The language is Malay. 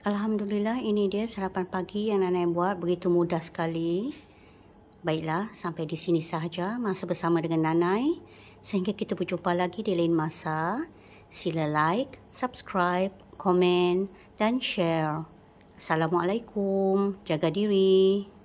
Alhamdulillah ini dia sarapan pagi yang Nanai buat begitu mudah sekali. Baiklah, sampai di sini sahaja masa bersama dengan Nanai. Sehingga kita berjumpa lagi di lain masa. Sila like, subscribe, komen dan share. Assalamualaikum. Jaga diri.